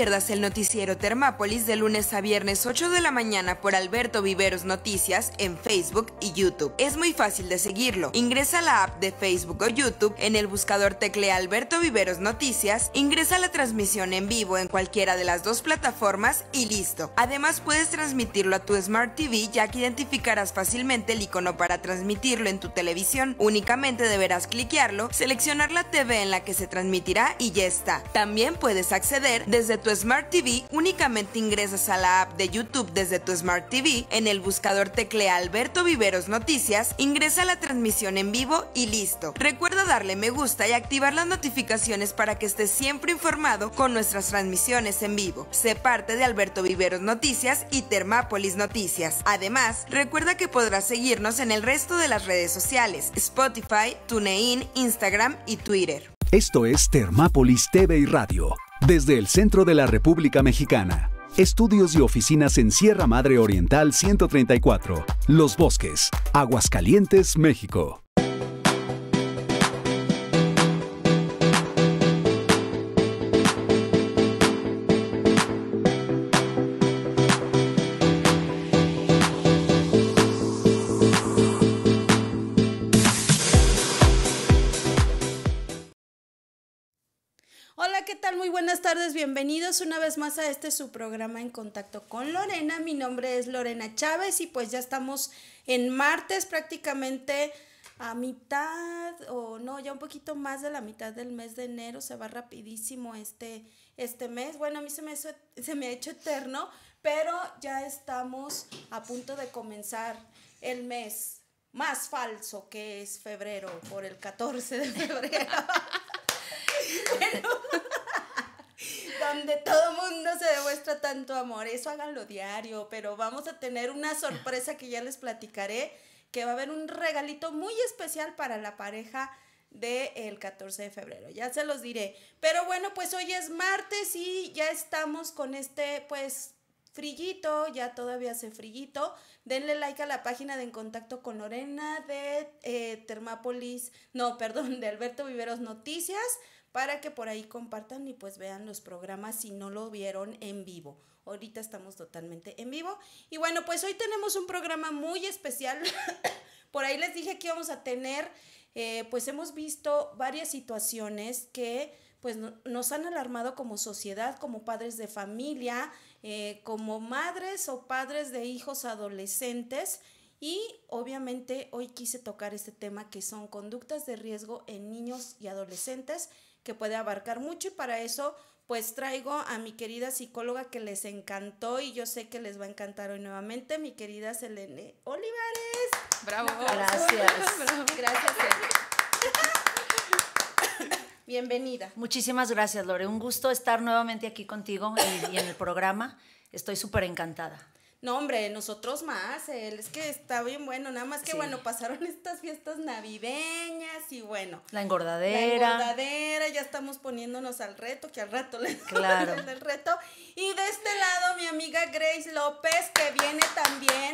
pierdas el noticiero Termápolis de lunes a viernes 8 de la mañana por Alberto Viveros Noticias en Facebook y YouTube. Es muy fácil de seguirlo. Ingresa a la app de Facebook o YouTube, en el buscador teclea Alberto Viveros Noticias, ingresa a la transmisión en vivo en cualquiera de las dos plataformas y listo. Además puedes transmitirlo a tu Smart TV ya que identificarás fácilmente el icono para transmitirlo en tu televisión. Únicamente deberás cliquearlo, seleccionar la TV en la que se transmitirá y ya está. También puedes acceder desde tu Smart TV, únicamente ingresas a la app de YouTube desde tu Smart TV, en el buscador teclea Alberto Viveros Noticias, ingresa a la transmisión en vivo y listo. Recuerda darle me gusta y activar las notificaciones para que estés siempre informado con nuestras transmisiones en vivo. Sé parte de Alberto Viveros Noticias y Termápolis Noticias. Además, recuerda que podrás seguirnos en el resto de las redes sociales, Spotify, TuneIn, Instagram y Twitter. Esto es Termápolis TV y Radio. Desde el centro de la República Mexicana. Estudios y oficinas en Sierra Madre Oriental 134, Los Bosques, Aguascalientes, México. bienvenidos una vez más a este su programa en contacto con Lorena. Mi nombre es Lorena Chávez y pues ya estamos en martes prácticamente a mitad o no, ya un poquito más de la mitad del mes de enero, se va rapidísimo este, este mes. Bueno, a mí se me, se me ha hecho eterno, pero ya estamos a punto de comenzar el mes más falso que es febrero por el 14 de febrero. donde todo mundo se demuestra tanto amor. Eso háganlo diario, pero vamos a tener una sorpresa que ya les platicaré, que va a haber un regalito muy especial para la pareja del 14 de febrero. Ya se los diré. Pero bueno, pues hoy es martes y ya estamos con este, pues, frillito, ya todavía hace frillito. Denle like a la página de En Contacto con Lorena de eh, Termápolis, no, perdón, de Alberto Viveros Noticias para que por ahí compartan y pues vean los programas si no lo vieron en vivo. Ahorita estamos totalmente en vivo. Y bueno, pues hoy tenemos un programa muy especial. por ahí les dije que íbamos a tener, eh, pues hemos visto varias situaciones que pues nos han alarmado como sociedad, como padres de familia, eh, como madres o padres de hijos adolescentes. Y obviamente hoy quise tocar este tema que son conductas de riesgo en niños y adolescentes que puede abarcar mucho y para eso pues traigo a mi querida psicóloga que les encantó y yo sé que les va a encantar hoy nuevamente, mi querida Selene Olivares. Bravo. Gracias. Gracias. Bienvenida. Muchísimas gracias, Lore. Un gusto estar nuevamente aquí contigo y, y en el programa. Estoy súper encantada. No, hombre, nosotros más, él, es que está bien bueno, nada más que bueno, pasaron estas fiestas navideñas y bueno. La engordadera. La engordadera, ya estamos poniéndonos al reto, que al rato les claro. el reto. Y de este lado mi amiga Grace López, que viene también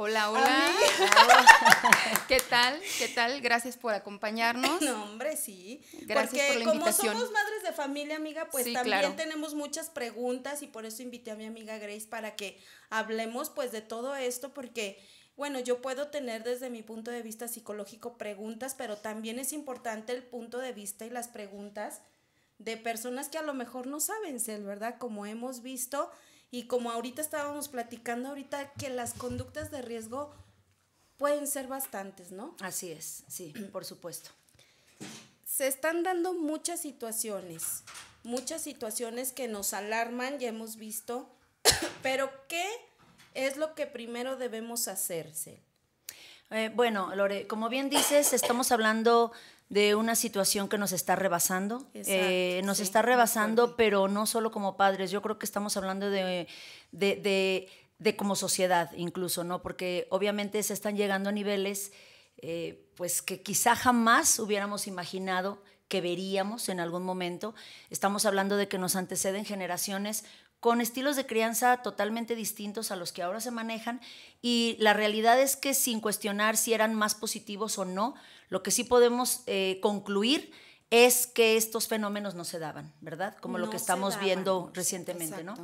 Hola, hola. ¿Qué tal? ¿Qué tal? Gracias por acompañarnos. No, hombre, sí. Gracias por la como somos madres de familia, amiga, pues también tenemos muchas preguntas y por eso invité a mi amiga Grace para que hablemos pues de todo esto porque bueno, yo puedo tener desde mi punto de vista psicológico preguntas, pero también es importante el punto de vista y las preguntas de personas que a lo mejor no saben ser, ¿verdad? Como hemos visto, y como ahorita estábamos platicando ahorita que las conductas de riesgo pueden ser bastantes, ¿no? Así es, sí, por supuesto. Se están dando muchas situaciones, muchas situaciones que nos alarman, ya hemos visto, pero ¿qué es lo que primero debemos hacerse? Eh, bueno, Lore, como bien dices, estamos hablando de una situación que nos está rebasando. Eh, nos está rebasando, pero no solo como padres, yo creo que estamos hablando de, de, como sociedad incluso, ¿no? Porque obviamente se están llegando a niveles eh, pues que quizá jamás hubiéramos imaginado que veríamos en algún momento. Estamos hablando de que nos anteceden generaciones con estilos de crianza totalmente distintos a los que ahora se manejan y la realidad es que sin cuestionar si eran más positivos o no, lo que sí podemos eh, concluir es que estos fenómenos no se daban, ¿verdad? Como lo que estamos viendo recientemente, ¿no?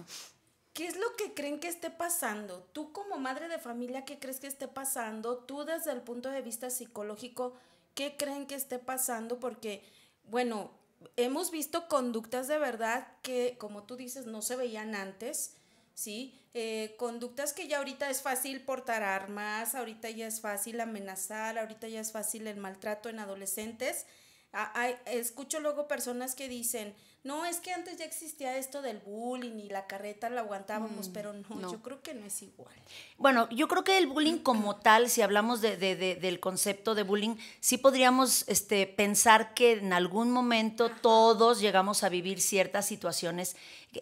¿Qué es lo que creen que esté pasando? Tú como madre de familia, ¿qué crees que esté pasando? Tú desde el punto de vista psicológico, ¿qué creen que esté pasando? Porque, bueno, hemos visto conductas de verdad que, como tú dices, no se veían antes ¿sí? Eh, conductas que ya ahorita es fácil portar armas, ahorita ya es fácil amenazar, ahorita ya es fácil el maltrato en adolescentes. Ah, escucho luego personas que dicen, no, es que antes ya existía esto del bullying y la carreta la aguantábamos, mm, pero no, yo creo que no es igual. Bueno, yo creo que el bullying como tal, si hablamos de, del concepto de bullying, sí podríamos este, pensar que en algún momento todos llegamos a vivir ciertas situaciones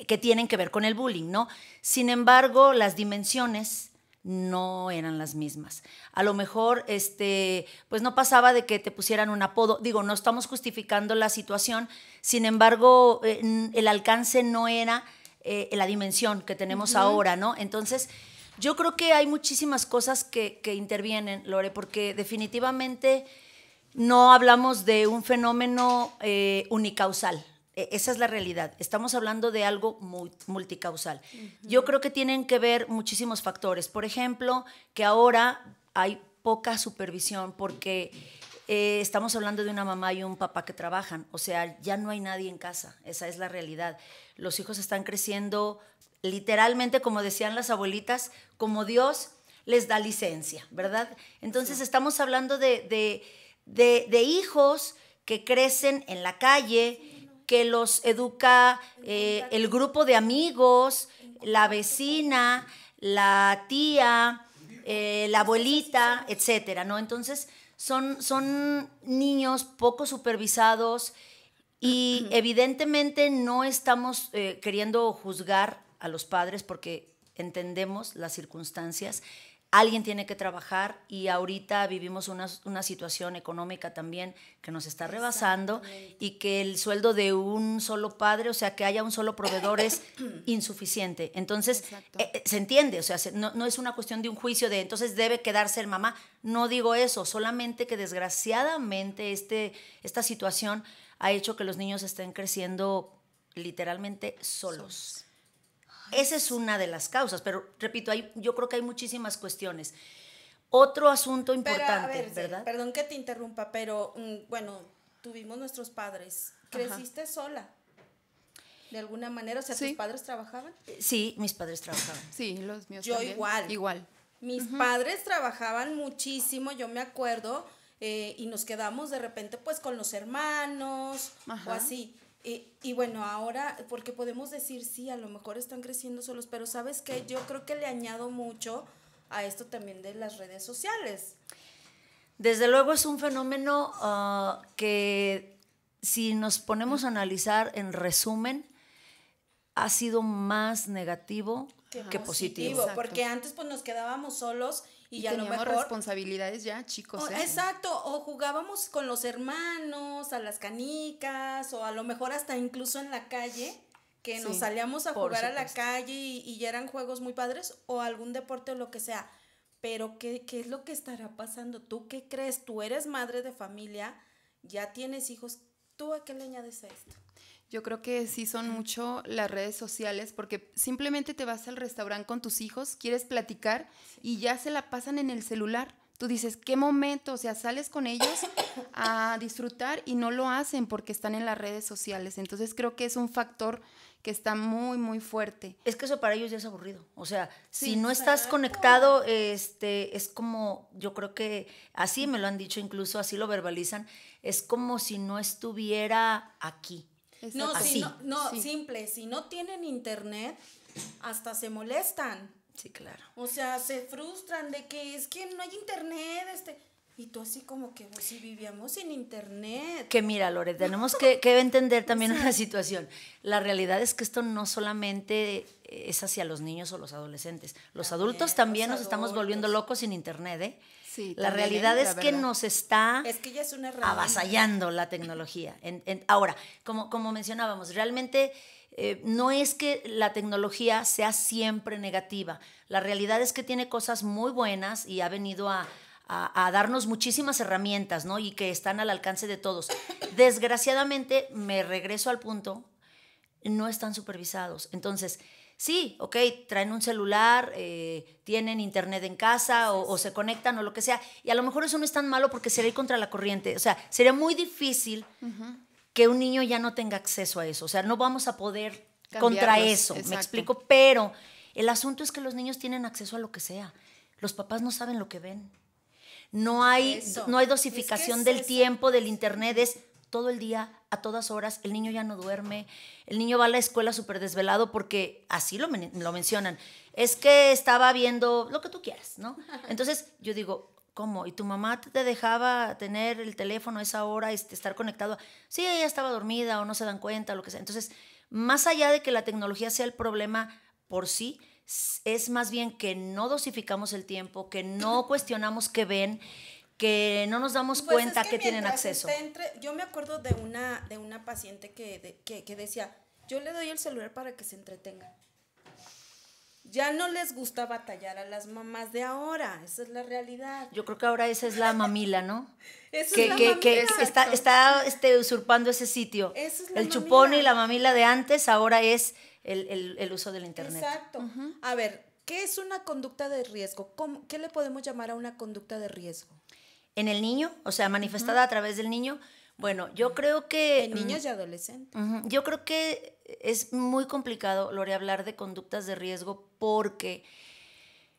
que tienen que ver con el bullying, ¿no? Sin embargo, las dimensiones no eran las mismas. A lo mejor, este, pues no pasaba de que te pusieran un apodo. Digo, no estamos justificando la situación, sin embargo, eh, el alcance no era eh, la dimensión que tenemos ahora, ¿no? Entonces, yo creo que hay muchísimas cosas que, intervienen, Lore, porque definitivamente no hablamos de un fenómeno eh, unicausal. E, esa es la realidad. Estamos hablando de algo multicausal. Yo creo que tienen que ver muchísimos factores. Por ejemplo, que ahora hay poca supervisión porque eh, estamos hablando de una mamá y un papá que trabajan. O sea, ya no hay nadie en casa. Esa es la realidad. Los hijos están creciendo literalmente, como decían las abuelitas, como Dios les da licencia, ¿verdad? Entonces estamos hablando de hijos que crecen en la calle que los educa eh, el grupo de amigos, la vecina, la tía, eh, la abuelita, etcétera, ¿no? Entonces, son, son niños poco supervisados y evidentemente no estamos eh, queriendo juzgar a los padres porque entendemos las circunstancias alguien tiene que trabajar y ahorita vivimos una, una situación económica también que nos está rebasando y que el sueldo de un solo padre, o sea, que haya un solo proveedor es insuficiente. Entonces, eh, eh, se entiende, o sea, no, es una cuestión de un juicio de entonces debe quedarse el mamá. No digo eso, solamente que desgraciadamente este, esta situación ha hecho que los niños estén creciendo literalmente solos. Esa es una de las causas, pero repito, hay, yo creo que hay muchísimas cuestiones. Otro asunto importante, ¿verdad? Perdón que te interrumpa, pero mm, bueno, tuvimos nuestros padres. ¿Creciste sola? De alguna manera, o sea, ¿tus padres trabajaban? Eh, sí, mis padres trabajaban. Sí, los míos Yo igual. Igual. Mis padres trabajaban muchísimo, yo me acuerdo, eh, y nos quedamos de repente pues con los hermanos o así. Y, bueno, ahora, porque podemos decir, sí, a lo mejor están creciendo solos, pero sabes que yo creo que le añado mucho a esto también de las redes sociales. Desde luego es un fenómeno ah, que si nos ponemos a analizar en resumen, ha sido más negativo que, positivo. porque antes pues nos quedábamos solos y, ya lo mejor, responsabilidades ya, chicos. ¿eh? Exacto, o jugábamos con los hermanos, a las canicas, o a lo mejor hasta incluso en la calle, que nos salíamos a jugar a la calle y, y, ya eran juegos muy padres, o algún deporte o lo que sea. Pero, ¿qué, ¿qué es lo que estará pasando? ¿Tú qué crees? Tú eres madre de familia, ya tienes hijos, ¿tú a qué le añades a esto? Yo creo que sí son mucho las redes sociales porque simplemente te vas al restaurante con tus hijos, quieres platicar y ya se la pasan en el celular. Tú dices, ¿qué momento? O sea, sales con ellos a disfrutar y no lo hacen porque están en las redes sociales. Entonces creo que es un factor que está muy, muy fuerte. Es que eso para ellos ya es aburrido. O sea, si no estás conectado, este, es como, yo creo que así me lo han dicho incluso, así lo verbalizan, es como si no estuviera aquí. No, Así. no, simple, si no tienen internet, hasta se molestan. Sí, claro. O sea, se frustran de que es que no hay internet, este... Y tú así como que pues, si vivíamos sin internet. Que mira, Lore, tenemos que, que entender también una situación. La realidad es que esto no solamente es hacia los niños o los adolescentes. Los adultos también nos estamos volviendo locos sin internet, ¿eh? la ¿eh? realidad es, que nos está avasallando la tecnología. ahora, como, como mencionábamos, realmente eh, no es que la tecnología sea siempre negativa. La realidad es que tiene cosas muy buenas y ha venido a, a, darnos muchísimas herramientas, ¿no? Y que están al alcance de todos. Desgraciadamente, me regreso al punto, no están supervisados. Entonces, sí, ok, traen un celular, eh, tienen internet en casa o, se conectan o lo que sea. Y a lo mejor eso no es tan malo porque sería ir contra la corriente. O sea, sería muy difícil que un niño ya no tenga acceso a eso. O sea, no vamos a poder contra eso, me explico. Pero el asunto es que los niños tienen acceso a lo que sea. Los papás no saben lo que ven. No hay, no hay dosificación del tiempo, del internet, es todo el día, a todas horas, el niño ya no duerme, el niño va a la escuela súper desvelado porque así lo, lo mencionan. Es que estaba viendo lo que tú quieras, ¿no? Entonces yo digo, ¿Cómo? ¿Y tu mamá te dejaba tener el teléfono a esa hora, este, estar conectado? Sí, ella estaba dormida o no se dan cuenta, lo que sea. Entonces, más allá de que la tecnología sea el problema por sí, es más bien que no dosificamos el tiempo, que no cuestionamos qué ven, que no nos damos pues cuenta que, tienen acceso. yo me acuerdo de una, de una paciente que, decía, yo le doy el celular para que se entretenga. Ya no les gusta batallar a las mamás de ahora, esa es la realidad. Yo creo que ahora esa es la mamila, ¿no? que, es la que, que está, este, usurpando ese sitio. el chupón y la mamila de antes ahora es el, uso del Internet. Exacto. A ver, ¿qué es una conducta de riesgo? ¿Qué le podemos llamar a una conducta de riesgo? en el niño, o sea, manifestada a través del niño. Bueno, yo creo que... En mm, niños y adolescentes. yo creo que es muy complicado, Lore, hablar de conductas de riesgo porque...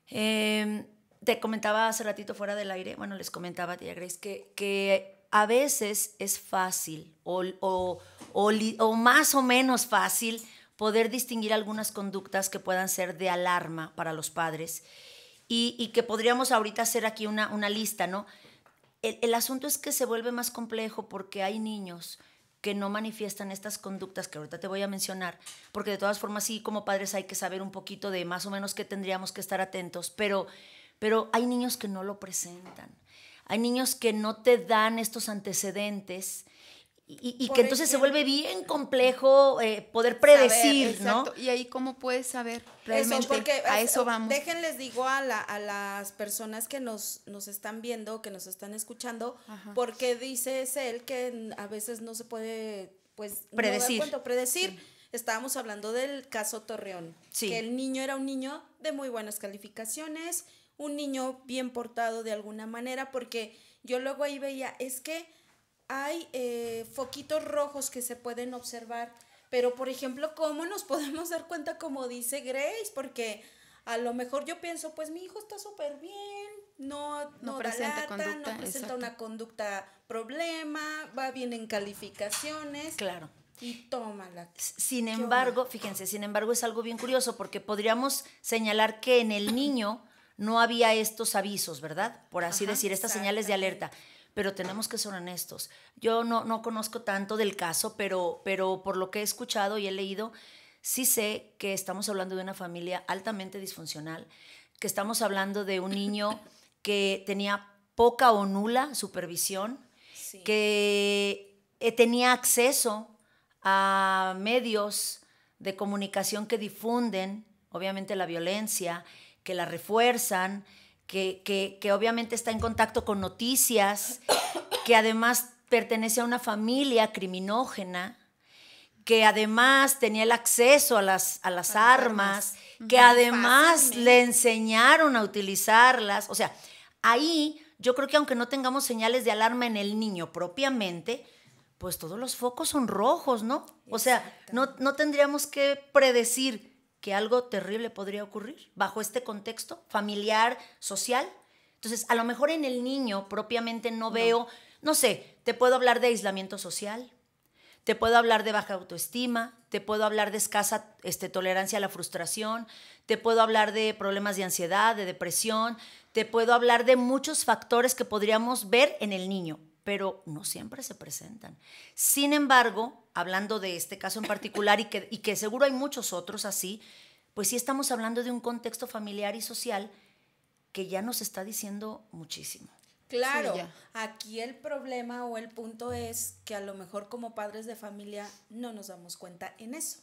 Em, te comentaba hace ratito fuera del aire, bueno, les comentaba, tía Grace, que, que a veces es fácil o, o, más o menos fácil poder distinguir algunas conductas que puedan ser de alarma para los padres y, y que podríamos ahorita hacer aquí una, una lista, ¿no? el, asunto es que se vuelve más complejo porque hay niños que no manifiestan estas conductas que ahorita te voy a mencionar, porque de todas formas sí como padres hay que saber un poquito de más o menos qué tendríamos que estar atentos, pero, pero hay niños que no lo presentan, hay niños que no te dan estos antecedentes y, que entonces se vuelve bien complejo eh, poder predecir, ¿no? Y ahí cómo puedes saber realmente. a eso vamos. Déjenles digo a, las personas que nos, nos están viendo, que nos están escuchando, porque dice es él que a veces no se puede, pues, predecir. predecir. Estábamos hablando del caso Torreón, que el niño era un niño de muy buenas calificaciones, un niño bien portado de alguna manera, porque yo luego ahí veía, es que hay eh, foquitos rojos que se pueden observar, pero por ejemplo, ¿cómo nos podemos dar cuenta como dice Grace? Porque a lo mejor yo pienso, pues mi hijo está súper bien, no, no, presenta, conducta, no presenta una conducta problema, va bien en calificaciones. Claro. Y tómala. Sin embargo, fíjense, sin embargo es algo bien curioso porque podríamos señalar que en el niño no había estos avisos, ¿verdad? Por así decir, estas señales de alerta pero tenemos que ser honestos. Yo no, conozco tanto del caso, pero, pero por lo que he escuchado y he leído, sí sé que estamos hablando de una familia altamente disfuncional, que estamos hablando de un niño que tenía poca o nula supervisión, que eh, tenía acceso a medios de comunicación que difunden, obviamente, la violencia, que la refuerzan, que, obviamente está en contacto con noticias, que además pertenece a una familia criminógena, que además tenía el acceso a las, a las armas, que además le enseñaron a utilizarlas. O sea, ahí yo creo que aunque no tengamos señales de alarma en el niño propiamente, pues todos los focos son rojos, ¿no? O sea, no, no tendríamos que predecir que algo terrible podría ocurrir bajo este contexto familiar, social. Entonces, a lo mejor en el niño propiamente no, veo, no sé, te puedo hablar de aislamiento social, te puedo hablar de baja autoestima, te puedo hablar de escasa este, tolerancia a la frustración, te puedo hablar de problemas de ansiedad, de depresión, te puedo hablar de muchos factores que podríamos ver en el niño pero no siempre se presentan. Sin embargo, hablando de este caso en particular y que, seguro hay muchos otros así, pues sí estamos hablando de un contexto familiar y social que ya nos está diciendo muchísimo. Claro, aquí el problema o el punto es que a lo mejor como padres de familia no nos damos cuenta en eso.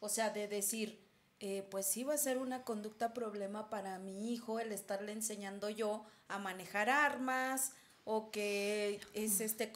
O sea, de decir, eh, pues sí va a ser una conducta problema para mi hijo el estarle enseñando yo a manejar armas, o que se esté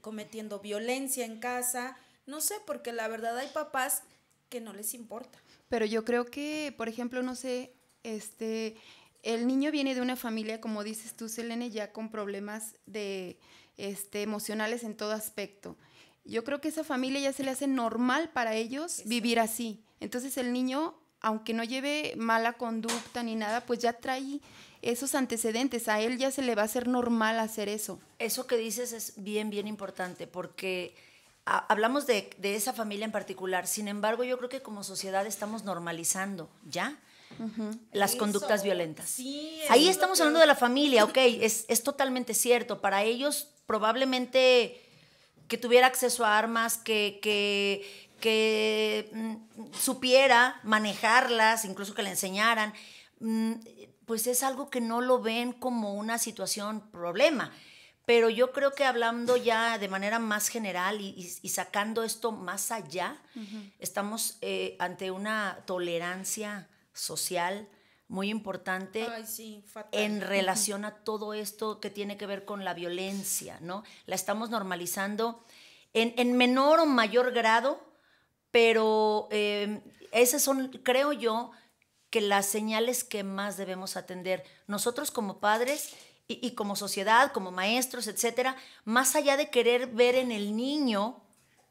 cometiendo violencia en casa. No sé, porque la verdad hay papás que no les importa. Pero yo creo que, por ejemplo, no sé, este, el niño viene de una familia, como dices tú, Selene, ya con problemas de, este, emocionales en todo aspecto. Yo creo que esa familia ya se le hace normal para ellos vivir así. Entonces el niño aunque no lleve mala conducta ni nada, pues ya trae esos antecedentes. A él ya se le va a hacer normal hacer eso. Eso que dices es bien, bien importante, porque hablamos de, esa familia en particular. Sin embargo, yo creo que como sociedad estamos normalizando ya. las conductas violentas. Ahí estamos hablando de la familia, ok, es, es totalmente cierto. Para ellos probablemente que tuviera acceso a armas, que, que, que mm, supiera manejarlas, incluso que le enseñaran, mm, pues es algo que no lo ven como una situación problema. Pero yo creo que hablando ya de manera más general y, sacando esto más allá, estamos eh, ante una tolerancia social muy importante en relación a todo esto que tiene que ver con la violencia, ¿no? La estamos normalizando en menor o mayor grado, pero em, esas son, creo yo, que las señales que más debemos atender. Nosotros como padres y, como sociedad, como maestros, etcétera, más allá de querer ver en el niño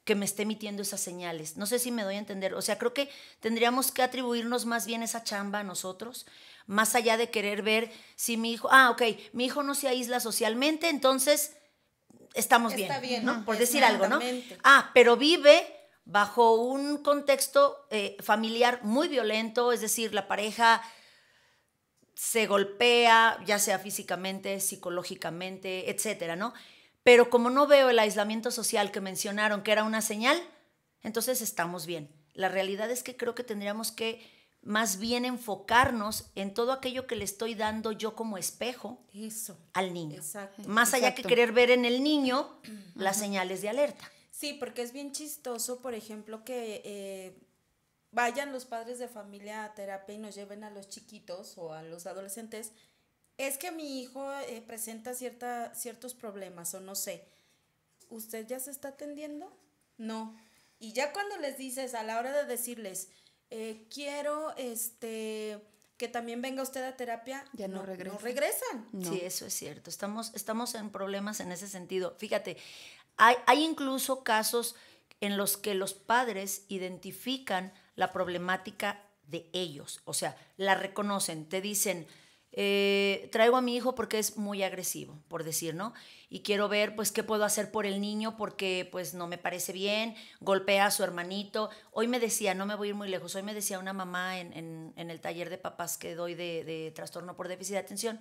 que me esté emitiendo esas señales. No sé si me doy a entender. O sea, creo que tendríamos que atribuirnos más bien esa chamba a nosotros, más allá de querer ver si mi hijo, ah, ok, mi hijo no se aísla socialmente, entonces estamos bien, ¿no? Por decir algo, ¿no? Ah, pero vive bajo un contexto eh, familiar muy violento, es decir, la pareja se golpea, ya sea físicamente, psicológicamente, etcétera, ¿no? Pero como no veo el aislamiento social que mencionaron, que era una señal, entonces estamos bien. La realidad es que creo que tendríamos que más bien enfocarnos en todo aquello que le estoy dando yo como espejo al niño. Más allá que querer ver en el niño las señales de alerta. Sí, porque es bien chistoso, por ejemplo, que eh, vayan los padres de familia a terapia y nos lleven a los chiquitos o a los adolescentes. Es que mi hijo eh, presenta cierta, ciertos problemas o no sé. ¿Usted ya se está atendiendo? No. Y ya cuando les dices, a la hora de decirles, eh, quiero este que también venga usted a terapia, ya no, regresan. Sí, eso es cierto. Estamos, estamos en problemas en ese sentido. Fíjate, hay, incluso casos en los que los padres identifican la problemática de ellos, o sea, la reconocen, te dicen, eh, traigo a mi hijo porque es muy agresivo, por decir, ¿no? Y quiero ver, pues, qué puedo hacer por el niño porque, pues, no me parece bien, golpea a su hermanito. Hoy me decía, no me voy a ir muy lejos, hoy me decía una mamá en, el taller de papás que doy de trastorno por déficit de atención,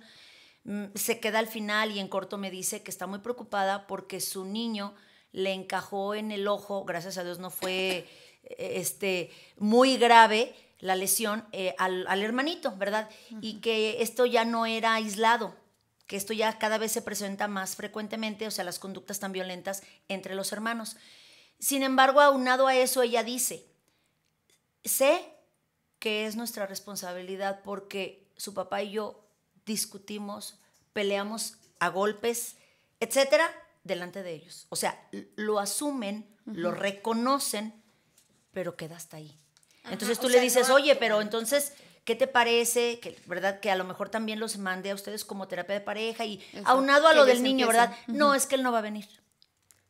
Mm, se queda al final y en corto me dice que está muy preocupada porque su niño le encajó en el ojo, gracias a Dios no fue eh, este, muy grave la lesión eh, al, hermanito, ¿verdad? Y que esto ya no era aislado, que esto ya cada vez se presenta más frecuentemente, o sea, las conductas tan violentas entre los hermanos. Sin embargo, aunado a eso, ella dice, sé que es nuestra responsabilidad porque su papá y yo discutimos, peleamos a golpes, etcétera, delante de ellos. O sea, lo asumen, lo reconocen, pero queda hasta ahí. entonces tú le dices, oye, pero entonces, ¿qué te parece? Que, ¿Verdad? Que a lo mejor también los mande a ustedes como terapia de pareja y aunado a lo del niño, ¿verdad? No, es que él no va a venir.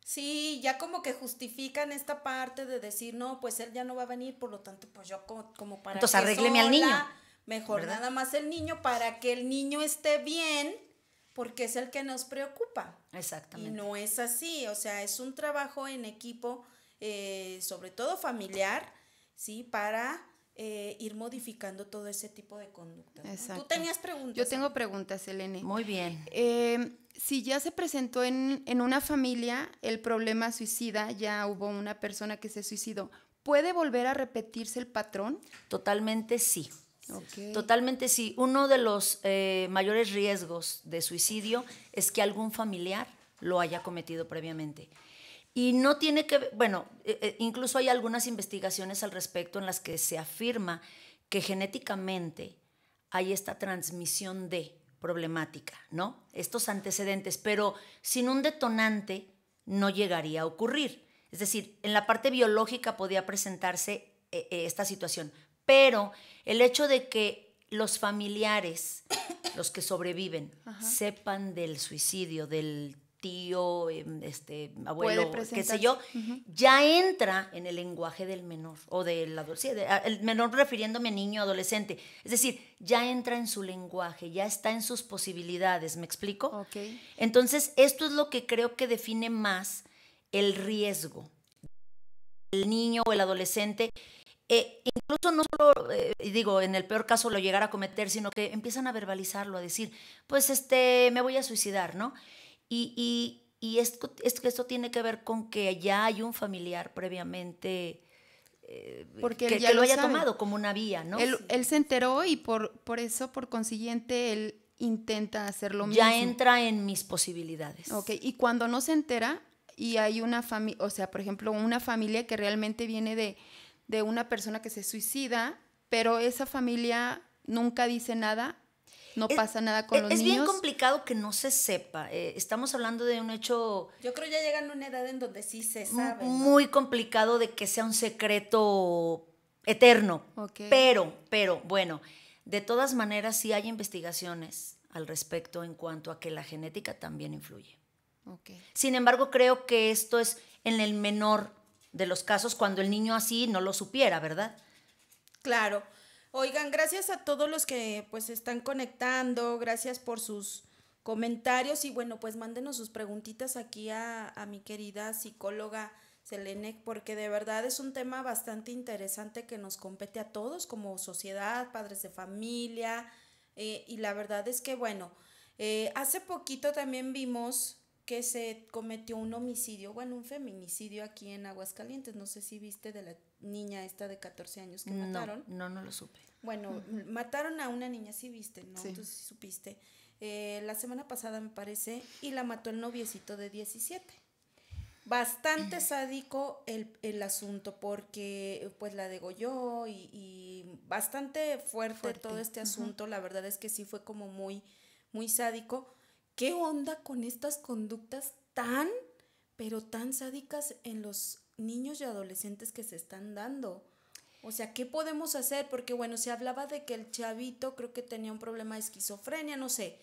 Sí, ya como que justifican esta parte de decir, no, pues él ya no va a venir, por lo tanto, pues yo como, para... Entonces, arrégleme al niño Mejor nada más el niño para que el niño esté bien, porque es el que nos preocupa. Exactamente. Y no es así, o sea, es un trabajo en equipo, eh, sobre todo familiar, ¿sí? Para eh, ir modificando todo ese tipo de conducta. Tú tenías preguntas. Yo tengo preguntas, Elene. Muy bien. Em, si ya se presentó en, en, una familia el problema suicida, ya hubo una persona que se suicidó, ¿puede volver a repetirse el patrón? Totalmente sí. Totalmente sí. Uno de los eh, mayores riesgos de suicidio es que algún familiar lo haya cometido previamente. Y no tiene que, bueno, eh, eh, incluso hay algunas investigaciones al respecto en las que se afirma que genéticamente hay esta transmisión de problemática, ¿no? Estos antecedentes, pero sin un detonante no llegaría a ocurrir. Es decir, en la parte biológica podía presentarse esta situación, pero el hecho de que los familiares, los que sobreviven, sepan del suicidio del tío, em, este, abuelo, qué sé yo, ya entra en el lenguaje del menor o del adolescente, el menor refiriéndome a niño, adolescente, es decir, ya entra en su lenguaje, ya está en sus posibilidades, ¿me explico? Okay. Entonces, esto es lo que creo que define más el riesgo. El niño o el adolescente eh, incluso no solo, eh, digo, en el peor caso lo llegara a cometer, sino que empiezan a verbalizarlo, a decir, pues este, me voy a suicidar, ¿no? Y, y, y esto, tiene que ver con que ya hay un familiar previamente eh, Porque que, lo, haya tomado como una vía, ¿no? Él, se enteró y por, por eso, por consiguiente, él intenta hacer lo mismo. Ya entra en mis posibilidades. Ok, y cuando no se entera y hay una familia, o sea, por ejemplo, una familia que realmente viene de de una persona que se suicida, pero esa familia nunca dice nada, no pasa nada con es, los niños. Es bien complicado que no se sepa. Eh, estamos hablando de un hecho. Yo creo ya llegan a una edad en donde sí se sabe. Muy complicado de que sea un secreto eterno. Pero, pero, bueno, de todas maneras sí hay investigaciones al respecto en cuanto a que la genética también influye. Sin embargo, creo que esto es en el menor de los casos cuando el niño así no lo supiera, ¿verdad? Claro. Oigan, gracias a todos los que pues están conectando, gracias por sus comentarios y bueno, pues mándenos sus preguntitas aquí a, mi querida psicóloga Selene, porque de verdad es un tema bastante interesante que nos compete a todos como sociedad, padres de familia, eh, y la verdad es que bueno, eh, hace poquito también vimos que se cometió un homicidio, bueno, un feminicidio aquí en Aguascalientes. No sé si viste de la niña esta de 14 años que mataron. No, no lo supe. Bueno, mm. mataron a una niña, sí viste, ¿no? Sí. si supiste. Eh, la semana pasada, me parece, y la mató el noviecito de 17. Bastante mm. sádico el, asunto porque pues la degolló y, y bastante fuerte, todo este asunto. La verdad es que sí fue como muy, muy sádico ¿Qué onda con estas conductas tan, pero tan sádicas en los niños y adolescentes que se están dando? O sea, ¿qué podemos hacer? Porque bueno, se hablaba de que el chavito creo que tenía un problema de esquizofrenia, no sé.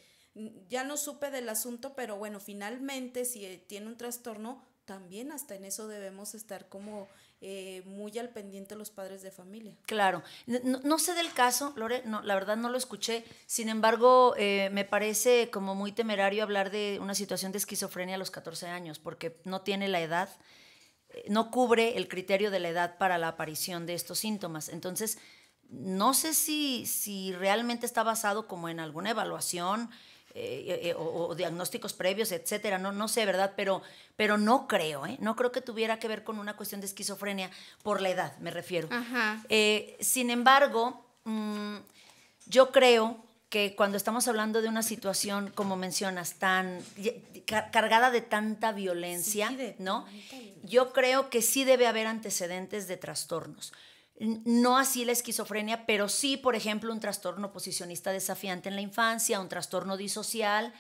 Ya no supe del asunto, pero bueno, finalmente si eh, tiene un trastorno, también hasta en eso debemos estar como eh, muy al pendiente los padres de familia. Claro, no, sé del caso, Lore, no, la verdad no lo escuché, sin embargo eh, me parece como muy temerario hablar de una situación de esquizofrenia a los 14 años, porque no tiene la edad eh, no cubre el criterio de la edad para la aparición de estos síntomas. Entonces, no sé si, si realmente está basado como en alguna evaluación eh, eh, o, diagnósticos previos, etcétera, no, no sé, ¿verdad? Pero, pero no creo, ¿eh? No creo que tuviera que ver con una cuestión de esquizofrenia por la edad, me refiero. Eh, sin embargo, mm, yo creo que cuando estamos hablando de una situación, como mencionas, tan cargada de tanta violencia, ¿no? Yo creo que sí debe haber antecedentes de trastornos no así la esquizofrenia, pero sí, por ejemplo, un trastorno posicionista desafiante en la infancia, un trastorno disocial.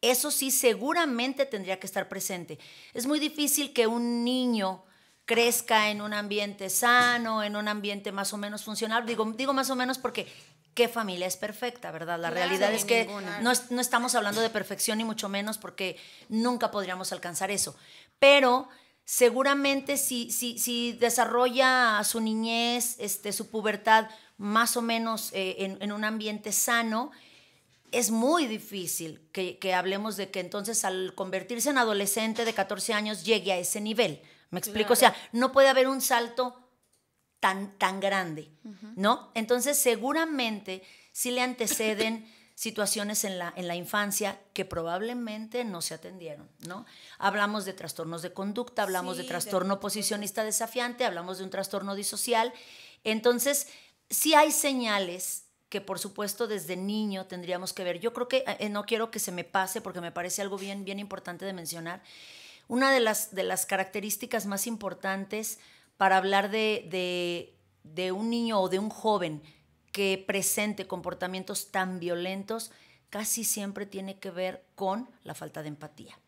Eso sí, seguramente tendría que estar presente. Es muy difícil que un niño crezca en un ambiente sano, en un ambiente más o menos funcional. Digo, digo más o menos porque qué familia es perfecta, ¿verdad? La realidad es que no, no estamos hablando de perfección ni mucho menos porque nunca podríamos alcanzar eso. Pero seguramente si, si, si desarrolla su niñez, este, su pubertad más o menos eh, en, un ambiente sano, es muy difícil que, hablemos de que entonces al convertirse en adolescente de 14 años llegue a ese nivel. ¿Me explico? O sea, no puede haber un salto tan, tan grande, ¿no? Entonces, seguramente si le anteceden situaciones en la, en la infancia que probablemente no se atendieron, ¿no? Hablamos de trastornos de conducta, hablamos de trastorno posicionista desafiante, hablamos de un trastorno disocial. Entonces, sí hay señales que por supuesto desde niño tendríamos que ver. Yo creo que eh, no quiero que se me pase porque me parece algo bien, bien importante de mencionar. Una de las, de las características más importantes para hablar de un niño o de un joven que presente comportamientos tan violentos casi siempre tiene que ver con la falta de empatía.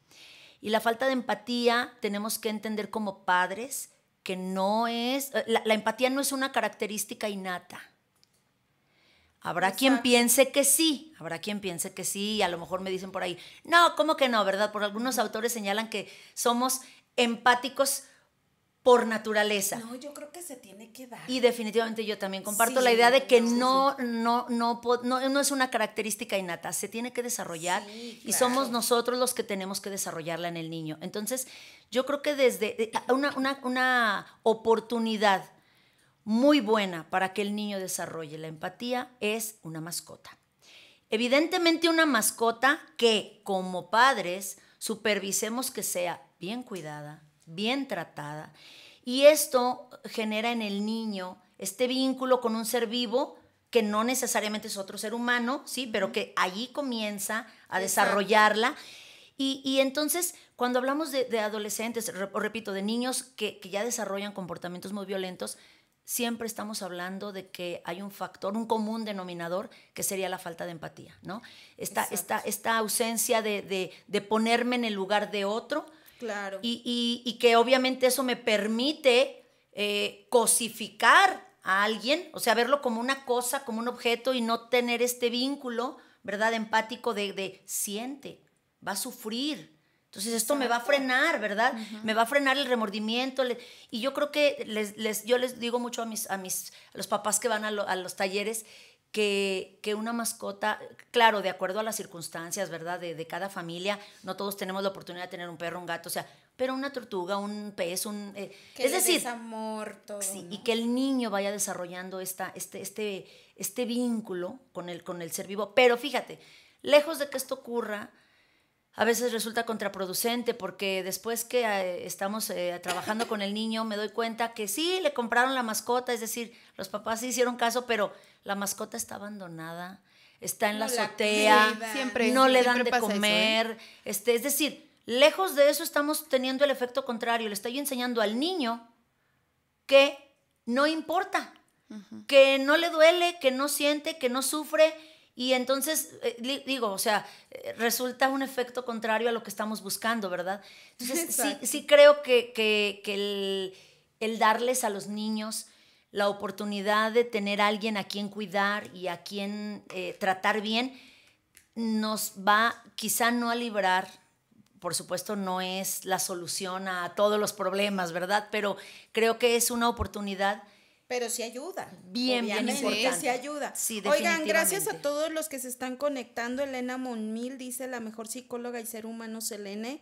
Y la falta de empatía tenemos que entender como padres que no es, eh, la, empatía no es una característica innata. Habrá quien piense que sí, habrá quien piense que sí, y a lo mejor me dicen por ahí, no, ¿cómo que no, verdad? Por algunos autores señalan que somos empáticos por naturaleza. No, yo creo que se tiene que dar. Y definitivamente yo también comparto la idea de que no, no, no, es una característica innata, se tiene que desarrollar y somos nosotros los que tenemos que desarrollarla en el niño. Entonces, yo creo que desde eh, una, una oportunidad muy buena para que el niño desarrolle la empatía es una mascota. Evidentemente una mascota que como padres supervisemos que sea bien cuidada, bien tratada. Y esto genera en el niño este vínculo con un ser vivo que no necesariamente es otro ser humano, ¿sí? Pero que allí comienza a desarrollarla. Y, entonces, cuando hablamos de, adolescentes, o repito, de niños que, ya desarrollan comportamientos muy violentos, siempre estamos hablando de que hay un factor, un común denominador, que sería la falta de empatía, ¿no? Esta, esta, ausencia de, ponerme en el lugar de otro y, que obviamente eso me permite eh, cosificar a alguien, o sea, verlo como una cosa, como un objeto y no tener este vínculo, ¿verdad? Empático de, siente, va a sufrir. Entonces esto me va a frenar, ¿verdad? Me va a frenar el remordimiento. y yo creo que les, yo les digo mucho a mis, a mis los papás que van a los talleres que, una mascota, claro, de acuerdo a las circunstancias, ¿verdad? De, cada familia, no todos tenemos la oportunidad de tener un perro, un gato, o sea, pero una tortuga, un pez, un... Eh, que es decir, amor, todo, sí, y que el niño vaya desarrollando este, este, este vínculo con el, con el ser vivo. Pero fíjate, lejos de que esto ocurra, a veces resulta contraproducente porque después que eh, estamos eh, trabajando con el niño me doy cuenta que sí, le compraron la mascota, es decir, los papás sí hicieron caso, pero la mascota está abandonada, está en la azotea, siempre, no le dan de ¿eh? comer, este, es decir, lejos de eso estamos teniendo el efecto contrario, le estoy enseñando al niño que no importa, que no le duele, que no siente, que no sufre. Y entonces, eh, digo, o sea, eh, resulta un efecto contrario a lo que estamos buscando, ¿verdad? Entonces, sí, creo que, el darles a los niños la oportunidad de tener a alguien a quien cuidar y a quien eh, tratar bien, nos va quizá no a librar, por supuesto no es la solución a todos los problemas, ¿verdad? Pero creo que es una oportunidad. Pero sí ayuda. Bien, bien importante. Sí, sí ayuda. Oigan, gracias a todos los que se están conectando. Elena Monmil dice, la mejor psicóloga y ser humano, Selene.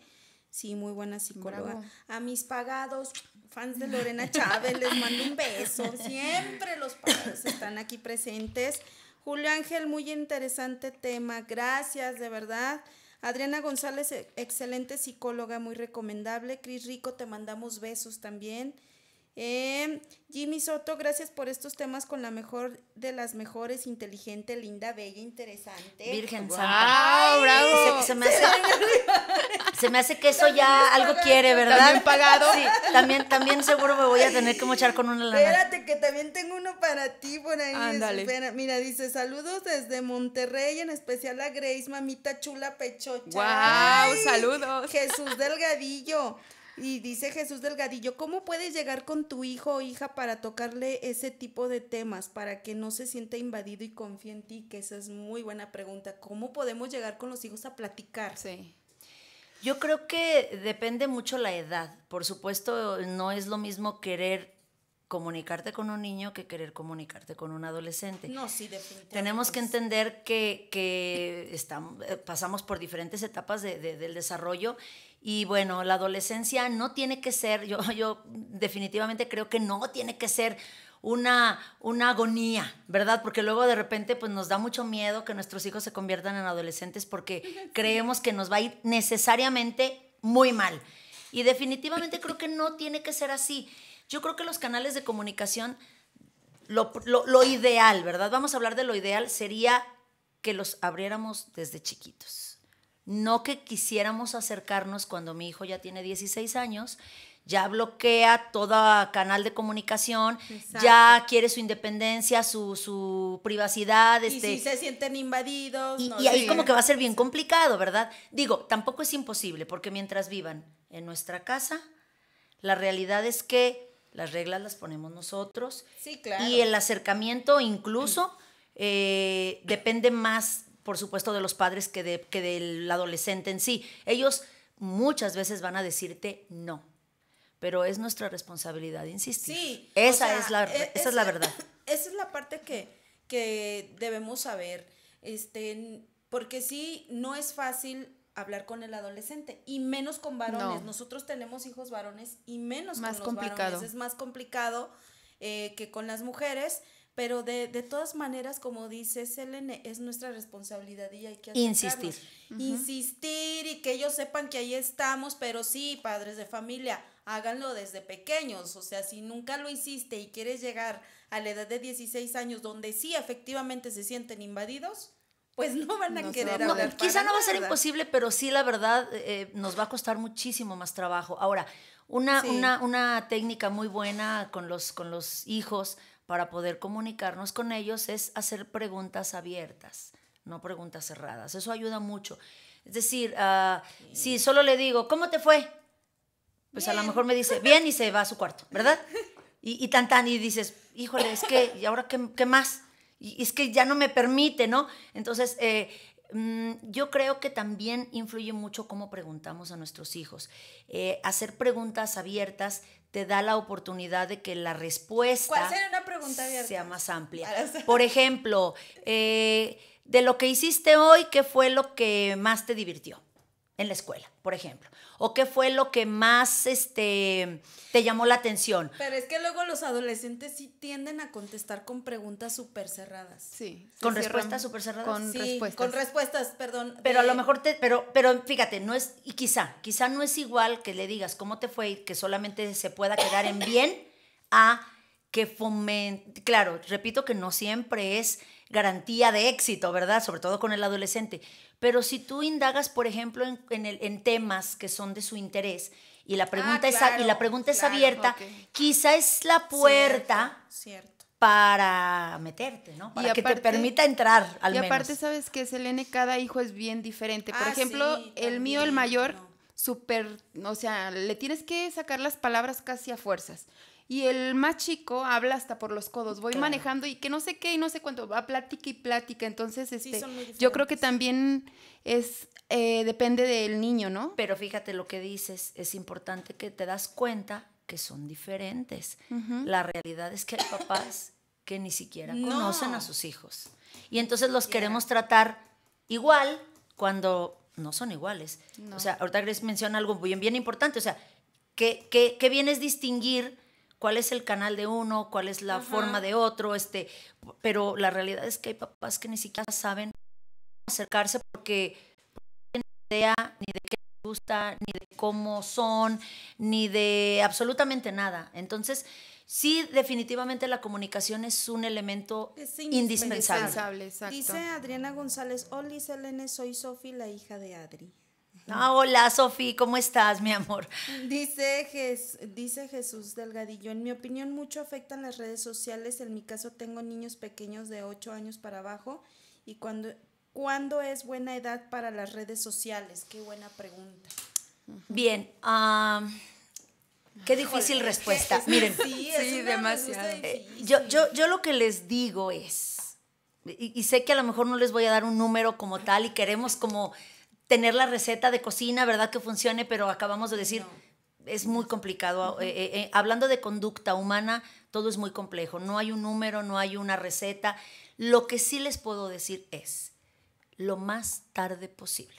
Sí, muy buena psicóloga. A mis pagados, fans de Lorena Chávez, les mando un beso. Siempre los padres están aquí presentes. Julio Ángel, muy interesante tema. Gracias, de verdad. Adriana González, excelente psicóloga, muy recomendable. Cris Rico, te mandamos besos también. Eh, Jimmy Soto, gracias por estos temas con la mejor de las mejores, inteligente, linda, bella, interesante. Virgen Santa. Se, me hace, que eso ya algo quiere, ¿verdad? También pagado. Sí, también, también seguro me voy a tener que mochar con una lana. Espérate, que también tengo uno para ti por ahí. Mira, dice, saludos desde Monterrey, en especial a Grace, mamita chula pechocha. Wow, saludos. Jesús Delgadillo. Y dice Jesús Delgadillo, ¿cómo puedes llegar con tu hijo o hija para tocarle ese tipo de temas, para que no se sienta invadido y confíe en ti? Que esa es muy buena pregunta. ¿Cómo podemos llegar con los hijos a platicar? Sí. Yo creo que depende mucho la edad. Por supuesto, no es lo mismo querer comunicarte con un niño que querer comunicarte con un adolescente. No, sí, depende Tenemos que entender que, estamos, eh, pasamos por diferentes etapas del desarrollo y bueno, la adolescencia no tiene que ser, yo, yo definitivamente creo que no tiene que ser una, una agonía, ¿verdad? Porque luego de repente pues nos da mucho miedo que nuestros hijos se conviertan en adolescentes porque creemos que nos va a ir necesariamente muy mal. Y definitivamente creo que no tiene que ser así. Yo creo que los canales de comunicación, lo, lo ideal, ¿verdad? Vamos a hablar de lo ideal, sería que los abriéramos desde chiquitos no que quisiéramos acercarnos cuando mi hijo ya tiene 16 años, ya bloquea todo canal de comunicación, ya quiere su independencia, su, privacidad. Y este, si se sienten invadidos. Y, ahí como que va a ser bien complicado, ¿verdad? Digo, tampoco es imposible, porque mientras vivan en nuestra casa, la realidad es que las reglas las ponemos nosotros. Sí, claro. Y el acercamiento incluso eh, depende más por supuesto, de los padres que, de, que del adolescente en sí. Ellos muchas veces van a decirte no, pero es nuestra responsabilidad, insistir. Sí, e-, esa, es, la, esa es la verdad. Esa es la parte que, que debemos saber, este, porque sí, no es fácil hablar con el adolescente y menos con varones. Nosotros tenemos hijos varones y menos con los complicado. varones. Es más complicado eh, que con las mujeres. Pero de, todas maneras, como dice Selene, es nuestra responsabilidad y hay que insistir. Insistir y que ellos sepan que ahí estamos, pero sí, padres de familia, háganlo desde pequeños. O sea, si nunca lo hiciste y quieres llegar a la edad de 16 años donde sí efectivamente se sienten invadidos, pues no van a querer hablar. No, quizá no va a ser imposible, pero sí, la verdad, eh, eh, nos va a costar muchísimo más trabajo. Ahora, una, una, una técnica muy buena con los, con los hijos para poder comunicarnos con ellos es hacer preguntas abiertas, no preguntas cerradas. Eso ayuda mucho. Es decir, ah, si solo le digo, ¿cómo te fue? Pues a lo mejor me dice, bien, y se va a su cuarto, ¿verdad? Y, tan tan, y dices, híjole, es que, ¿y ahora qué, más? Y es que ya no me permite, ¿no? Entonces, eh, mm, yo creo que también influye mucho cómo preguntamos a nuestros hijos. Eh, hacer preguntas abiertas te da la oportunidad de que la respuesta sea más amplia. Por ejemplo, eh, de lo que hiciste hoy, ¿qué fue lo que más te divirtió? en la escuela, por ejemplo? ¿O qué fue lo que más este, te llamó la atención? Pero es que luego los adolescentes sí tienden a contestar con preguntas súper cerradas. Sí. ¿Con respuestas súper cerradas? Con respuestas. Con respuestas, perdón. Pero a lo mejor te, pero, pero fíjate, no es, y quizá, quizá no es igual que le digas cómo te fue y que solamente se pueda quedar en bien a que fomente, claro, repito que no siempre es garantía de éxito, ¿verdad? Sobre todo con el adolescente, pero si tú indagas, por ejemplo, en, temas que son de su interés y la ah, pregunta, es, la pregunta es abierta, quizá es la puerta para meterte, ¿no? Para que te permita entrar al y menos. Y aparte, ¿sabes que Selene? Cada hijo es bien diferente. Por ah, ejemplo, el mío, el mayor... No o sea, le tienes que sacar las palabras casi a fuerzas. Y el más chico habla hasta por los codos. Voy manejando y que no sé qué y no sé cuánto. Va plática y plática. Entonces, este, yo creo que también es eh, depende del niño, ¿no? Pero fíjate lo que dices. Es importante que te das cuenta que son diferentes. La realidad es que hay papás que ni siquiera conocen a sus hijos. Y entonces los queremos tratar igual cuando no son iguales. O sea, ahorita Grace menciona algo bien, bien importante. O sea, ¿qué bien es distinguir cuál es el canal de uno, cuál es la forma de otro, este, pero la realidad es que hay papás que ni siquiera saben acercarse porque no tienen idea ni de qué les gusta, ni de cómo son, ni de absolutamente nada. Entonces, sí, definitivamente la comunicación es un elemento indispensable. Dice Adriana González, hola Selene, soy Sofi, la hija de Adri hola, Sofi, ¿cómo estás, mi amor? Dice, dice Jesús Delgadillo, en mi opinión mucho afectan las redes sociales, en mi caso tengo niños pequeños de 8 años para abajo y cuando, ¿cuándo es buena edad para las redes sociales? Qué buena pregunta. Bien, qué difícil respuesta. Miren, sí, demasiado. Eh, yo, yo, lo que les digo es, y, sé que a lo mejor no les voy a dar un número como tal y queremos como tener la receta de cocina, ¿verdad? Que funcione, pero acabamos de decir, es muy complicado. Eh, eh, eh, hablando de conducta humana, todo es muy complejo. No hay un número, no hay una receta. Lo que sí les puedo decir es, lo más tarde posible.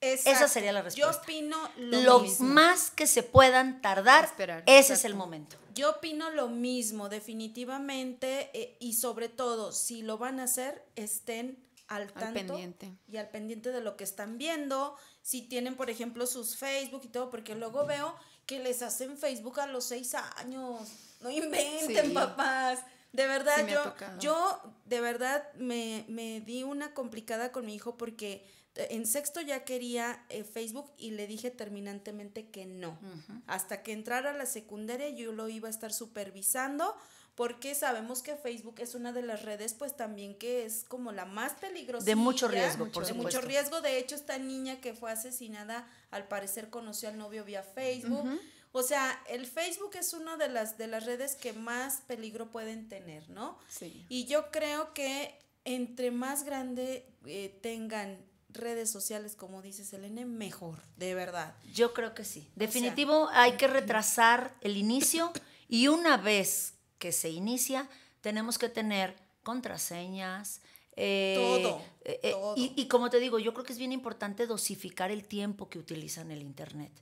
Esa sería la respuesta. Yo opino lo, lo más que se puedan tardar, ese es el momento. Yo opino lo mismo, definitivamente, y sobre todo, si lo van a hacer, estén al tanto pendiente. y al pendiente de lo que están viendo, si tienen, por ejemplo, sus Facebook y todo, porque luego veo que les hacen Facebook a los seis años. No inventen, papás. De verdad, yo, yo de verdad me, di una complicada con mi hijo porque eh, en sexto ya quería eh, Facebook y le dije terminantemente que no. Hasta que entrara a la secundaria yo lo iba a estar supervisando porque sabemos que Facebook es una de las redes pues también que es como la más peligrosa. De mucho riesgo, por supuesto. De mucho riesgo, de hecho esta niña que fue asesinada al parecer conoció al novio vía Facebook. O sea, el Facebook es una de las, de las redes que más peligro pueden tener, ¿no? Sí. Y yo creo que entre más grande eh, tengan redes sociales, como dices, Selene, mejor, de verdad. Yo creo que sí. Definitivo, hay que retrasar el inicio y una vez se inicia, tenemos que tener contraseñas. Eh, todo. Eh, eh, y, como te digo, yo creo que es bien importante dosificar el tiempo que utilizan el Internet.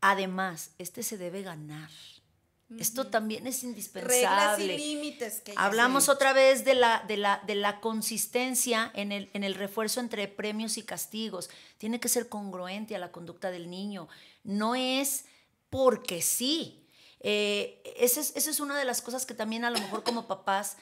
Además, este se debe ganar. Esto también es indispensable. Reglas límites. Hablamos otra vez de la, de la, de la consistencia en el, en el refuerzo entre premios y castigos. Tiene que ser congruente a la conducta del niño. No es porque sí. Eh, esa, es, una de las cosas que también a lo mejor como papás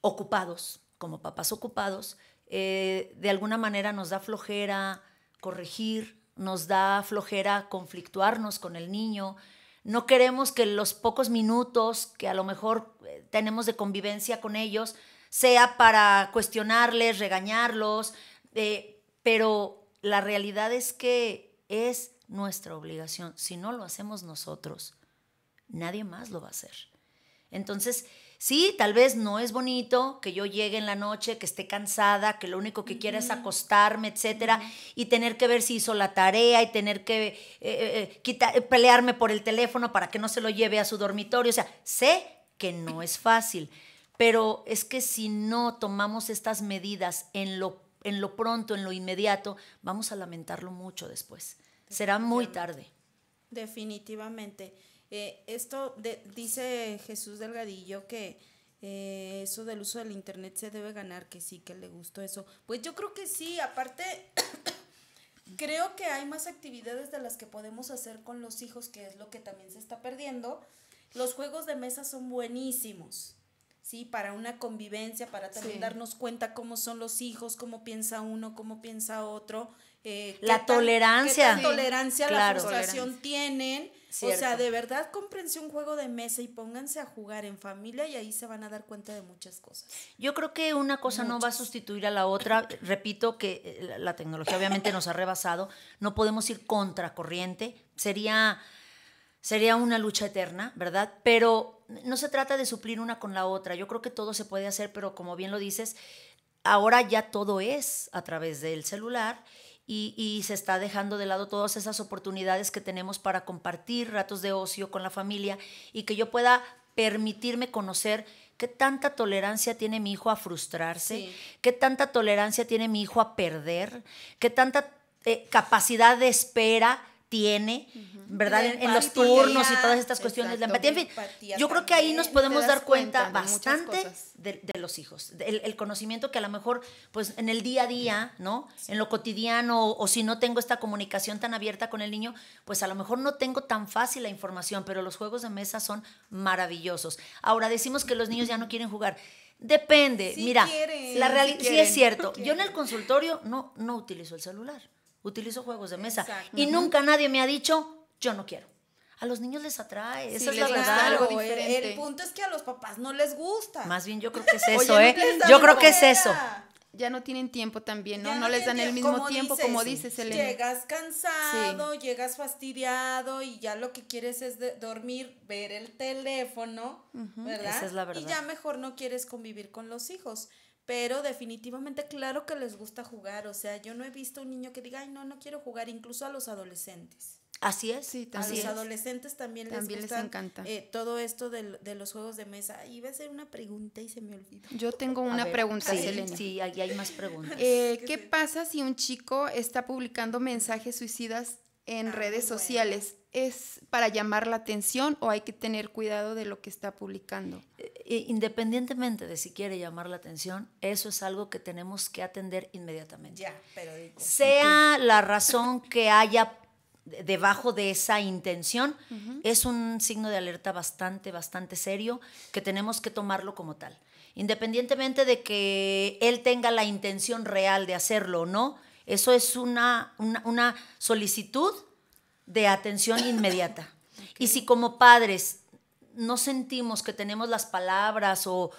ocupados, como papás ocupados, eh, de alguna manera nos da flojera corregir, nos da flojera conflictuarnos con el niño. No queremos que los pocos minutos que a lo mejor eh, tenemos de convivencia con ellos sea para cuestionarles, regañarlos, pero la realidad es que es nuestra obligación. Si no lo hacemos nosotros, Nadie más lo va a hacer. Entonces, sí, tal vez no es bonito que yo llegue en la noche, que esté cansada, que lo único que quiera es acostarme, etcétera, y tener que ver si hizo la tarea y tener que eh, eh, eh, pelearme por el teléfono para que no se lo lleve a su dormitorio. O sea, sé que no es fácil, pero es que si no tomamos estas medidas en lo, en lo pronto, en lo inmediato, vamos a lamentarlo mucho después. Será muy tarde. Definitivamente. Eh, esto dice Jesús Delgadillo que eh, eso del uso del Internet se debe ganar, que sí, que le gustó eso. Pues yo creo que sí, aparte... creo que hay más actividades de las que podemos hacer con los hijos, que es lo que también se está perdiendo. Los juegos de mesa son buenísimos, ¿sí? Para una convivencia, para también darnos cuenta cómo son los hijos, cómo piensa uno, cómo piensa otro. Eh, la tolerancia. la tolerancia, la frustración tienen. O sea, de verdad cómprense un juego de mesa y pónganse a jugar en familia y ahí se van a dar cuenta de muchas cosas. Yo creo que una cosa no va a sustituir a la otra. Repito que eh, la tecnología obviamente nos ha rebasado. No podemos ir contracorriente. Sería, sería una lucha eterna, ¿verdad? Pero no se trata de suplir una con la otra. Yo creo que todo se puede hacer, pero como bien lo dices, ahora ya todo es a través del celular y, se está dejando de lado todas esas oportunidades que tenemos para compartir ratos de ocio con la familia y que yo pueda permitirme conocer qué tanta tolerancia tiene mi hijo a frustrarse, qué tanta tolerancia tiene mi hijo a perder, qué tanta eh, capacidad de espera tiene, ¿verdad? En, los turnos y todas estas cuestiones, empatía, en fin, yo creo que ahí nos podemos dar cuenta, bastante de, los hijos, el, conocimiento que a lo mejor, pues en el día a día, ¿no? En lo cotidiano, o, si no tengo esta comunicación tan abierta con el niño, pues a lo mejor no tengo tan fácil la información, pero los juegos de mesa son maravillosos. Ahora decimos que los niños ya no quieren jugar. Depende, mira, la realidad sí, es cierto. Yo en el consultorio no, no utilizo el celular utilizo juegos de mesa. Y nunca nadie me ha dicho, yo no quiero. A los niños les atrae, Eso es Algo diferente. El, punto es que a los papás no les gusta. Más bien yo creo que es eso, ¿eh? yo creo que es eso ya no tienen tiempo también, ¿no? No, les dan el mismo tiempo, como dices, Elena. Llegas cansado, llegas fastidiado y ya lo que quieres es dormir, ver el teléfono, Esa es la verdad. Y ya mejor no quieres convivir con los hijos pero definitivamente claro que les gusta jugar, o sea, yo no he visto un niño que diga, ay, no, no quiero jugar, incluso a los adolescentes. Así es, sí, también. A los adolescentes también, les, encanta eh, todo esto de, los juegos de mesa. Iba a hacer una pregunta y se me olvidó. Yo tengo una pregunta, sí, sí, ahí hay más preguntas. Eh, ¿Qué pasa si un chico está publicando mensajes suicidas en ah, redes sociales? ¿Es para llamar la atención o hay que tener cuidado de lo que está publicando? independientemente de si quiere llamar la atención, eso es algo que tenemos que atender inmediatamente. Ya, pero sea la razón que haya debajo de esa intención, es un signo de alerta bastante, bastante serio que tenemos que tomarlo como tal. Independientemente de que él tenga la intención real de hacerlo o no, eso es una, una, solicitud de atención inmediata. Y si como padres no sentimos que tenemos las palabras o,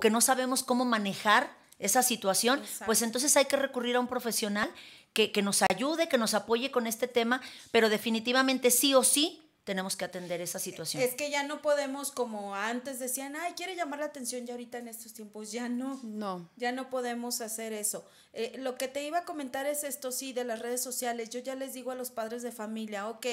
que no sabemos cómo manejar esa situación, pues entonces hay que recurrir a un profesional que, nos ayude, que nos apoye con este tema, pero definitivamente sí o sí tenemos que atender esa situación. Es que ya no podemos, como antes decían, ay, quiere llamar la atención ya ahorita en estos tiempos, ya no. No. Ya no podemos hacer eso. Eh, lo que te iba a comentar es esto, sí, de las redes sociales. Yo ya les digo a los padres de familia, ok,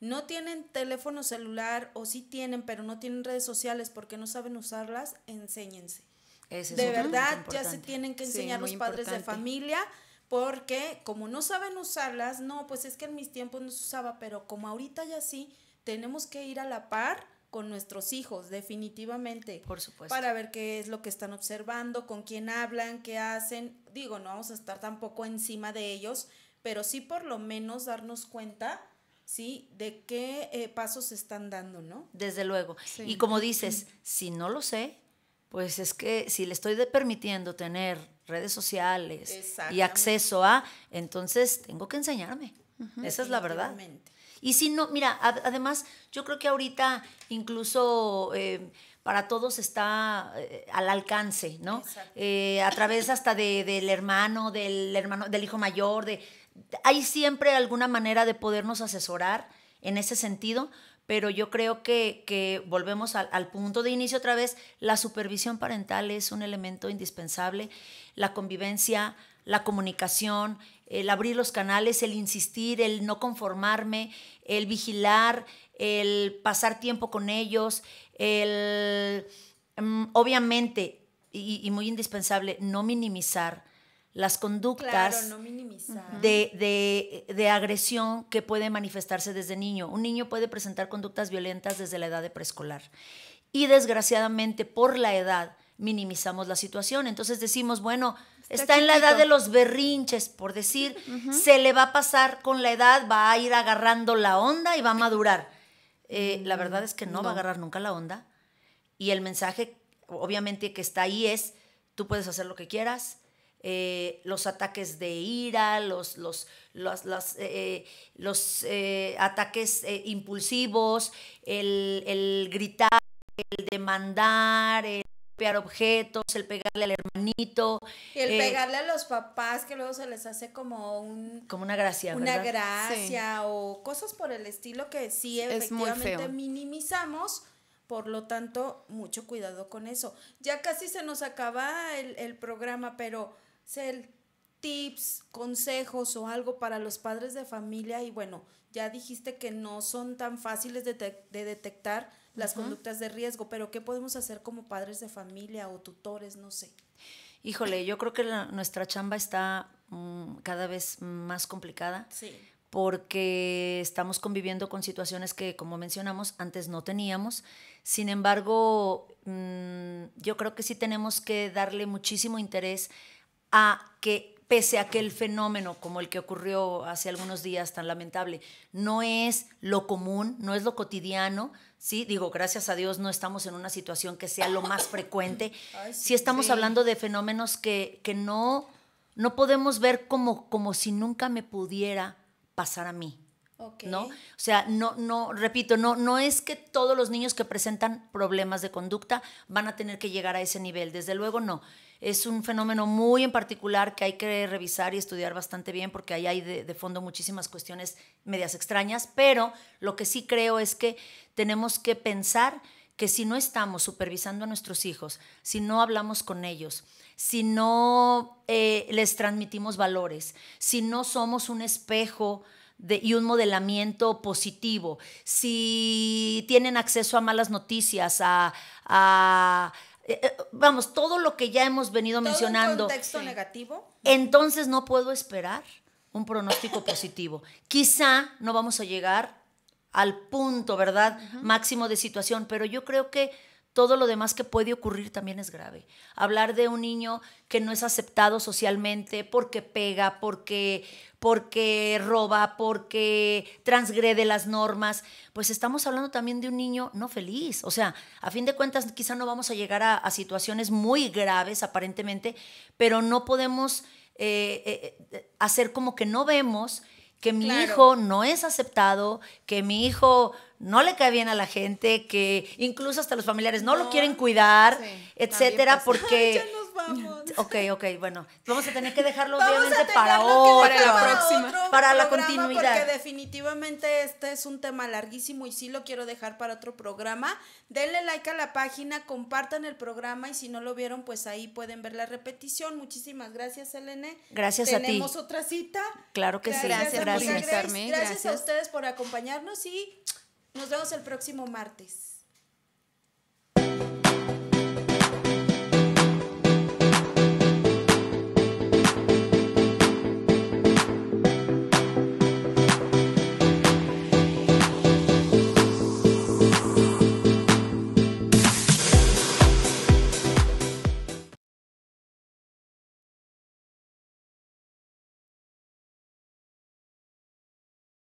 no tienen teléfono celular o sí tienen, pero no tienen redes sociales porque no saben usarlas, enséñense. de verdad, ya se tienen que enseñar los padres de familia porque como no saben usarlas, no, pues es que en mis tiempos no se usaba, pero como ahorita ya sí, tenemos que ir a la par con nuestros hijos, definitivamente. Por supuesto. Para ver qué es lo que están observando, con quién hablan, qué hacen. Digo, no vamos a estar tampoco encima de ellos, pero sí por lo menos darnos cuenta ¿sí? De qué eh, pasos se están dando, ¿no? Desde luego. Y como dices, si no lo sé, pues es que si le estoy permitiendo tener redes sociales y acceso a, entonces tengo que enseñarme. Esa es la verdad. Y si no, mira, además yo creo que ahorita incluso eh, para todos está eh, al alcance, ¿no? a través hasta del hermano, del hermano, del hijo mayor, de hay siempre alguna manera de podernos asesorar en ese sentido, pero yo creo que, volvemos al, punto de inicio otra vez, la supervisión parental es un elemento indispensable, la convivencia, la comunicación, el abrir los canales, el insistir, el no conformarme, el vigilar, el pasar tiempo con ellos, el, mm, obviamente, y muy indispensable, no minimizar las conductas De, agresión que puede manifestarse desde niño. Un niño puede presentar conductas violentas desde la edad de preescolar. Y desgraciadamente por la edad minimizamos la situación. Entonces decimos, bueno, está, en la edad de los berrinches, por decir, se le va a pasar con la edad, va a ir agarrando la onda y va a madurar. Eh, la mm, verdad es que no va a agarrar nunca la onda. Y el mensaje, obviamente, que está ahí es, tú puedes hacer lo que quieras, eh, los ataques de ira, los, los, eh, eh, los, los ataques impulsivos, el, gritar, el demandar, el golpear objetos, el pegarle al hermanito. Y el pegarle a los papás que luego se les hace como un... Como una gracia. Una gracia o cosas por el estilo que sí efectivamente minimizamos. Por lo tanto, mucho cuidado con eso. Ya casi se nos acaba el programa, pero Cel, tips, consejos o algo para los padres de familia y bueno, ya dijiste que no son tan fáciles de, detectar las conductas de riesgo, pero ¿qué podemos hacer como padres de familia o tutores? No sé. Híjole, yo creo que nuestra chamba está mm, cada vez más complicada. porque estamos conviviendo con situaciones que, como mencionamos, antes no teníamos. Sin embargo, mm, yo creo que sí tenemos que darle muchísimo interés a que pese a que el fenómeno como el que ocurrió hace algunos días tan lamentable no es lo común, no es lo cotidiano, sí, digo, gracias a Dios no estamos en una situación que sea lo más frecuente, Si estamos hablando de fenómenos que, que no, no podemos ver como, como si nunca me pudiera pasar a mí. ¿No? O sea, no, no, repito, no, no es que todos los niños que presentan problemas de conducta van a tener que llegar a ese nivel, desde luego no. Es un fenómeno muy en particular que hay que revisar y estudiar bastante bien porque ahí hay de, fondo muchísimas cuestiones medias extrañas, pero lo que sí creo es que tenemos que pensar que si no estamos supervisando a nuestros hijos, si no hablamos con ellos, si no eh, les transmitimos valores, si no somos un espejo y un modelamiento positivo, si tienen acceso a malas noticias, a, eh, eh, vamos, todo lo que ya hemos venido mencionando. Un contexto negativo. Entonces no puedo esperar un pronóstico positivo. Quizá no vamos a llegar al punto, ¿verdad? Máximo de situación, pero yo creo que todo lo demás que puede ocurrir también es grave. Hablar de un niño que no es aceptado socialmente porque pega, porque, porque roba, porque transgrede las normas, pues estamos hablando también de un niño no feliz. O sea, a fin de cuentas quizá no vamos a llegar a, situaciones muy graves aparentemente, pero no podemos eh, eh, eh, hacer como que no vemos que mi hijo no es aceptado, que mi hijo no le cae bien a la gente, que incluso hasta los familiares no, lo quieren cuidar, etcétera, porque... ya Ok, ok, bueno, vamos a tener que dejarlo obviamente para ahora, para la próxima, para la continuidad. Porque definitivamente este es un tema larguísimo y sí lo quiero dejar para otro programa. Denle like a la página, compartan el programa y si no lo vieron, pues ahí pueden ver la repetición. Muchísimas gracias, Elene. Gracias a ti. Tenemos otra cita. Claro que sí. Gracias, Carmen. gracias a ustedes por acompañarnos y nos vemos el próximo martes.